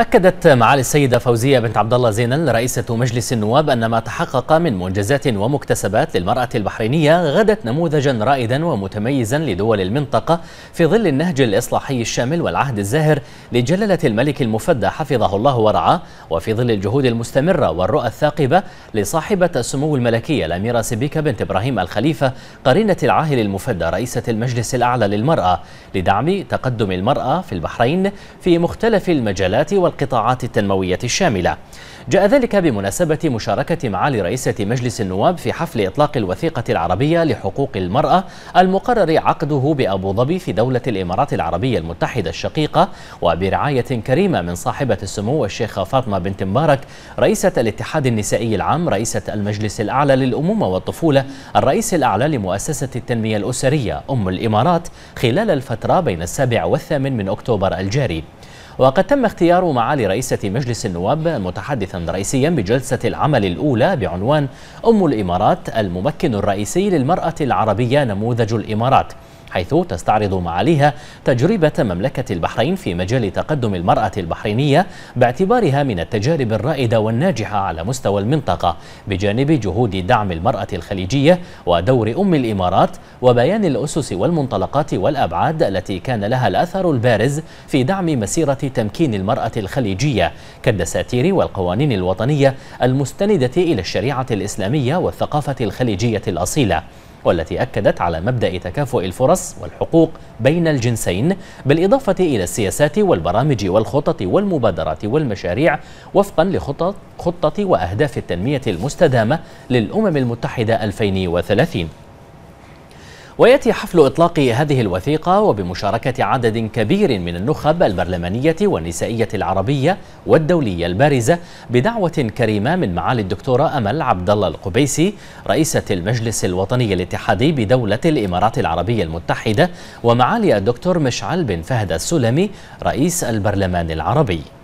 أكدت معالي السيدة فوزية بنت عبد الله زينل رئيسة مجلس النواب أن ما تحقق من منجزات ومكتسبات للمرأة البحرينية غدت نموذجا رائدا ومتميزا لدول المنطقة في ظل النهج الإصلاحي الشامل والعهد الزاهر لجلالة الملك المفدى حفظه الله ورعاه وفي ظل الجهود المستمرة والرؤى الثاقبة لصاحبة السمو الملكية الأميرة سبيكة بنت إبراهيم الخليفة قرينة العاهل المفدى رئيسة المجلس الأعلى للمرأة لدعم تقدم المرأة في البحرين في مختلف المجالات والقطاعات التنموية الشاملة جاء ذلك بمناسبة مشاركة معالي رئيسة مجلس النواب في حفل إطلاق الوثيقة العربية لحقوق المرأة المقرر عقده بأبو ظبي في دولة الإمارات العربية المتحدة الشقيقة وبرعاية كريمة من صاحبة السمو الشيخة فاطمة بنت مبارك رئيسة الاتحاد النسائي العام رئيسة المجلس الأعلى للأمومة والطفولة الرئيس الأعلى لمؤسسة التنمية الأسرية أم الإمارات خلال الفترة بين السابع والثامن من أكتوبر الجاري وقد تم اختيار معالي رئيسة مجلس النواب متحدثا رئيسيا بجلسة العمل الأولى بعنوان أم الإمارات الممكن الرئيسي للمرأة العربية نموذج الإمارات حيث تستعرض معاليها تجربة مملكة البحرين في مجال تقدم المرأة البحرينية باعتبارها من التجارب الرائدة والناجحة على مستوى المنطقة بجانب جهود دعم المرأة الخليجية ودور أم الإمارات وبيان الأسس والمنطلقات والأبعاد التي كان لها الأثر البارز في دعم مسيرة تمكين المرأة الخليجية كالدساتير والقوانين الوطنية المستندة إلى الشريعة الإسلامية والثقافة الخليجية الأصيلة والتي أكدت على مبدأ تكافؤ الفرص والحقوق بين الجنسين بالإضافة إلى السياسات والبرامج والخطط والمبادرات والمشاريع وفقا لخطط خطة وأهداف التنمية المستدامة للأمم المتحدة 2030 ويأتي حفل إطلاق هذه الوثيقة وبمشاركة عدد كبير من النخب البرلمانية والنسائية العربية والدولية البارزة بدعوة كريمة من معالي الدكتورة أمل عبد الله القبيسي رئيسة المجلس الوطني الاتحادي بدولة الإمارات العربية المتحدة ومعالي الدكتور مشعل بن فهد السلمي رئيس البرلمان العربي